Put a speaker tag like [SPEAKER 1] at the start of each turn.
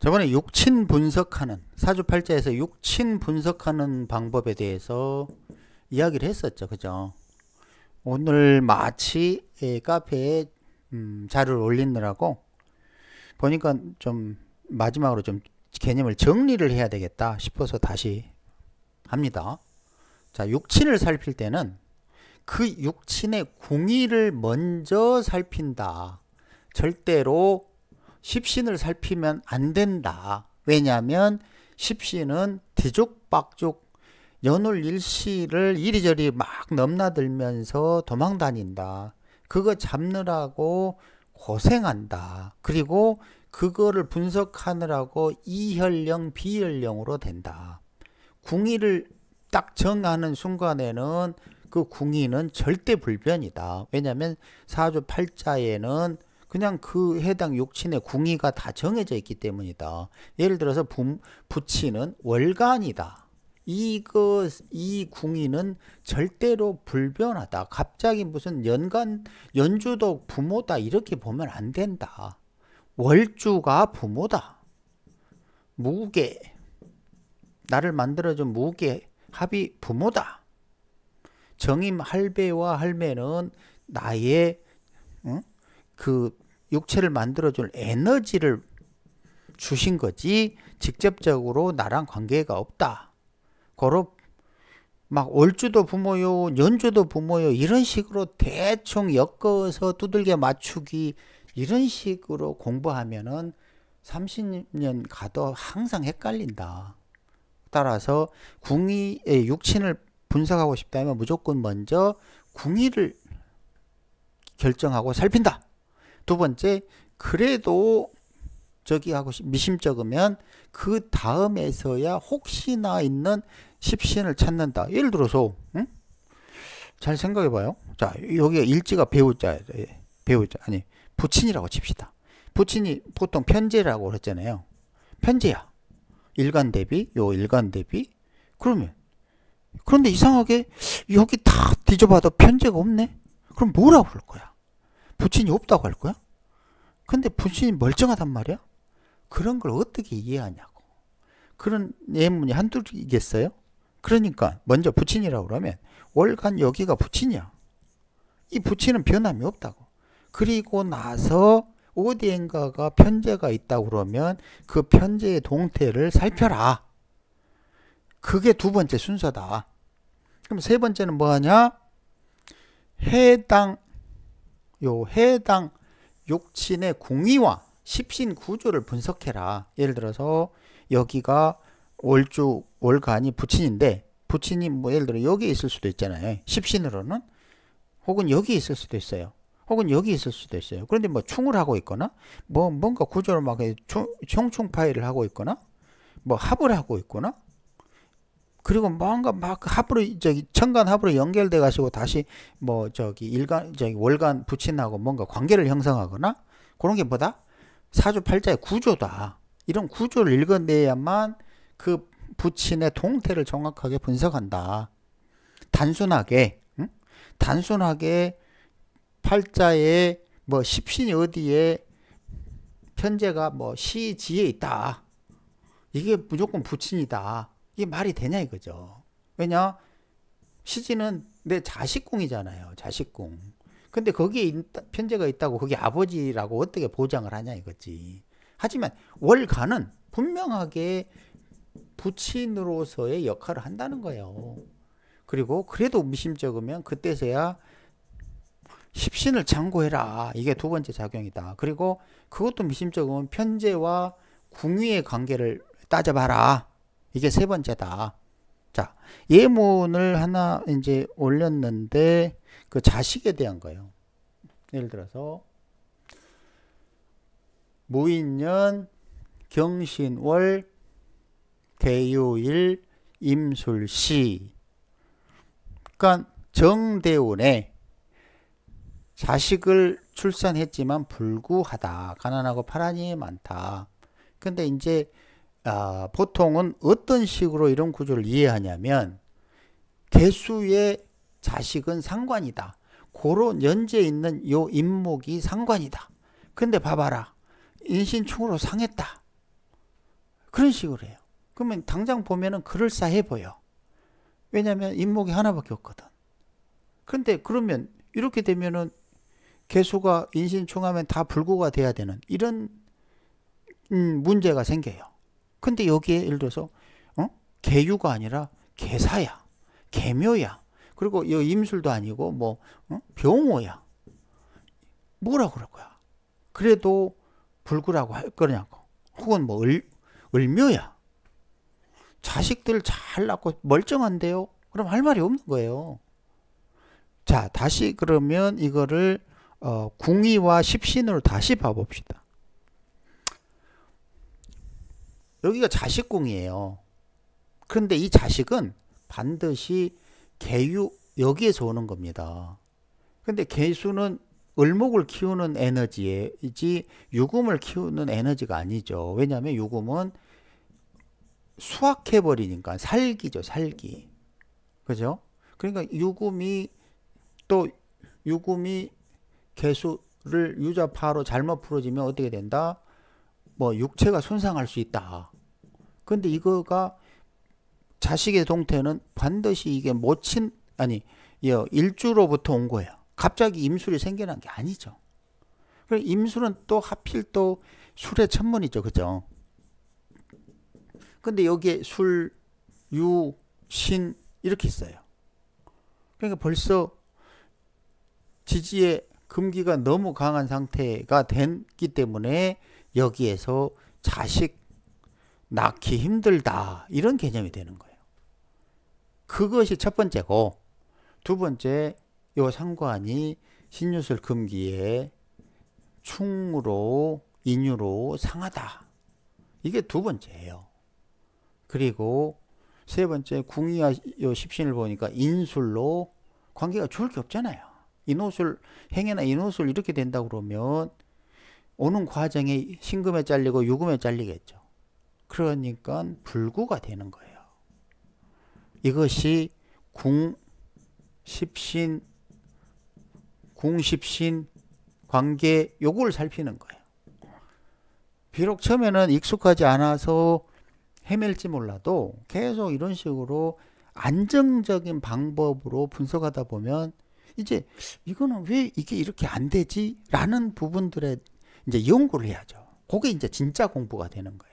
[SPEAKER 1] 저번에 육친 분석하는 사주팔자에서 육친 분석하는 방법에 대해서 이야기를 했었죠. 그죠? 오늘 마치 카페에 음, 자료를 올리느라고 보니까 좀 마지막으로 좀 개념을 정리를 해야 되겠다 싶어서 다시 합니다. 자, 육친을 살필 때는 그 육친의 궁의를 먼저 살핀다. 절대로 십신을 살피면 안 된다. 왜냐하면 십신은 뒤죽박죽 연울 일시를 이리저리 막 넘나들면서 도망다닌다. 그거 잡느라고 고생한다. 그리고 그거를 분석하느라고 이혈령, 비혈령으로 된다. 궁의를 딱 정하는 순간에는 그 궁의는 절대 불변이다. 왜냐하면 사주팔자에는 그냥 그 해당 육친의 궁위가 다 정해져 있기 때문이다. 예를 들어서 부, 부치는 월간이다. 이거 이 궁이는 절대로 불변하다. 갑자기 무슨 연간 연주도 부모다 이렇게 보면 안 된다. 월주가 부모다. 무게 나를 만들어준 무게 합이 부모다. 정임 할배와 할매는 나의 응? 그 육체를 만들어줄 에너지를 주신 거지 직접적으로 나랑 관계가 없다. 고로 막 월주도 부모요, 연주도 부모요 이런 식으로 대충 엮어서 두들겨 맞추기 이런 식으로 공부하면은 30년 가도 항상 헷갈린다. 따라서 궁의 예, 육신을 분석하고 싶다면 무조건 먼저 궁의를 결정하고 살핀다. 두 번째, 그래도 저기 하고 미심쩍으면 그 다음에서야 혹시나 있는 십신을 찾는다. 예를 들어서 응? 잘 생각해 봐요. 자, 여기 일지가 배우자 예, 배우자 아니 부친이라고 칩시다. 부친이 보통 편제라고 그랬잖아요 편제야. 일간 대비 요 일간 대비 그러면 그런데 이상하게 여기 다 뒤져봐도 편제가 없네. 그럼 뭐라고 그럴 거야? 부친이 없다고 할 거야? 근데 부신이 멀쩡하단 말이야? 그런 걸 어떻게 이해하냐고. 그런 예문이 한둘이겠어요? 그러니까 먼저 부친이라고 그러면 월간 여기가 부친이야. 이 부친은 변함이 없다고. 그리고 나서 어디엔가가 편제가 있다고 그러면 그 편제의 동태를 살펴라. 그게 두 번째 순서다. 그럼 세 번째는 뭐하냐? 해당 요 해당 육친의궁의와 십신 구조를 분석해라. 예를 들어서 여기가 월주 월간이 부친인데 부친이 뭐 예를 들어 여기 있을 수도 있잖아요. 십신으로는 혹은 여기 있을 수도 있어요. 혹은 여기 있을 수도 있어요. 그런데 뭐 충을 하고 있거나 뭐 뭔가 구조를 막 형충 파일을 하고 있거나 뭐 합을 하고 있거나 그리고 뭔가 막 합으로 저기 천간 합으로 연결돼 가지고 다시 뭐 저기 일간 저기 월간 부친하고 뭔가 관계를 형성하거나 그런 게 뭐다 사주팔자의 구조다 이런 구조를 읽어내야만 그 부친의 동태를 정확하게 분석한다 단순하게 응? 단순하게 팔자에 뭐 십신이 어디에 편제가 뭐 시지에 있다 이게 무조건 부친이다 이게 말이 되냐 이거죠. 왜냐? 시지는 내 자식공이잖아요. 자식공. 근데 거기에 있다, 편제가 있다고 그게 아버지라고 어떻게 보장을 하냐 이거지. 하지만 월간은 분명하게 부친으로서의 역할을 한다는 거예요. 그리고 그래도 미심쩍으면 그때서야 십신을 창고해라. 이게 두 번째 작용이다. 그리고 그것도 미심쩍으면 편제와 궁위의 관계를 따져봐라. 이게 세 번째다. 자, 예문을 하나 이제 올렸는데 그 자식에 대한 거예요. 예를 들어서 무인년 경신월 대유일 임술시 그러니까 정대운에 자식을 출산했지만 불구하다 가난하고 파란이 많다 근데 이제 아, 보통은 어떤 식으로 이런 구조를 이해하냐면 개수의 자식은 상관이다. 고런 연재 있는 요 인목이 상관이다. 근데 봐봐라. 인신충으로 상했다. 그런 식으로 해요. 그러면 당장 보면은 그럴싸해 보여. 왜냐면 인목이 하나밖에 없거든. 근데 그러면 이렇게 되면은 개수가 인신충하면 다 불구가 돼야 되는 이런 음, 문제가 생겨요. 근데 여기에 예를 들어서 어? 개유가 아니라 개사야, 개묘야, 그리고 이 임술도 아니고 뭐 어? 병호야. 뭐라 그럴 거야? 그래도 불구라고 할 거냐고. 혹은 뭐 을, 을묘야. 자식들 잘 낳고 멀쩡한데요? 그럼 할 말이 없는 거예요. 자, 다시 그러면 이거를 어, 궁이와 십신으로 다시 봐봅시다. 여기가 자식궁이에요. 그런데 이 자식은 반드시 개유 여기에서 오는 겁니다. 근데 개수는 을목을 키우는 에너지이지 유금을 키우는 에너지가 아니죠. 왜냐하면 유금은 수확해버리니까 살기죠, 살기. 그죠? 그러니까 유금이 또 유금이 개수를 유자파로 잘못 풀어지면 어떻게 된다? 뭐 육체가 손상할 수 있다. 근데 이거가 자식의 동태는 반드시 이게 모친 아니 일주로부터 온 거예요. 갑자기 임술이 생겨난 게 아니죠. 임술은 또 하필 또 술의 천문이죠, 그죠? 근데 여기에 술, 유, 신 이렇게 있어요. 그러니까 벌써 지지의 금기가 너무 강한 상태가 됐기 때문에 여기에서 자식 낳기 힘들다 이런 개념이 되는 거예요. 그것이 첫 번째고 두 번째 요 상관이 신유술 금기에 충으로 인유로 상하다. 이게 두 번째예요. 그리고 세 번째 궁이와 요 십신을 보니까 인술로 관계가 좋을 게 없잖아요. 인호술 행해나 인호술 이렇게 된다 그러면 오는 과정이 신금에 잘리고 유금에 잘리겠죠. 그러니까 불구가 되는 거예요. 이것이 궁, 십신, 궁, 십신, 관계 요걸 살피는 거예요. 비록 처음에는 익숙하지 않아서 헤맬지 몰라도 계속 이런 식으로 안정적인 방법으로 분석하다 보면 이제 이거는 왜 이게 이렇게 안 되지? 라는 부분들에 이제 연구를 해야죠. 그게 이제 진짜 공부가 되는 거예요.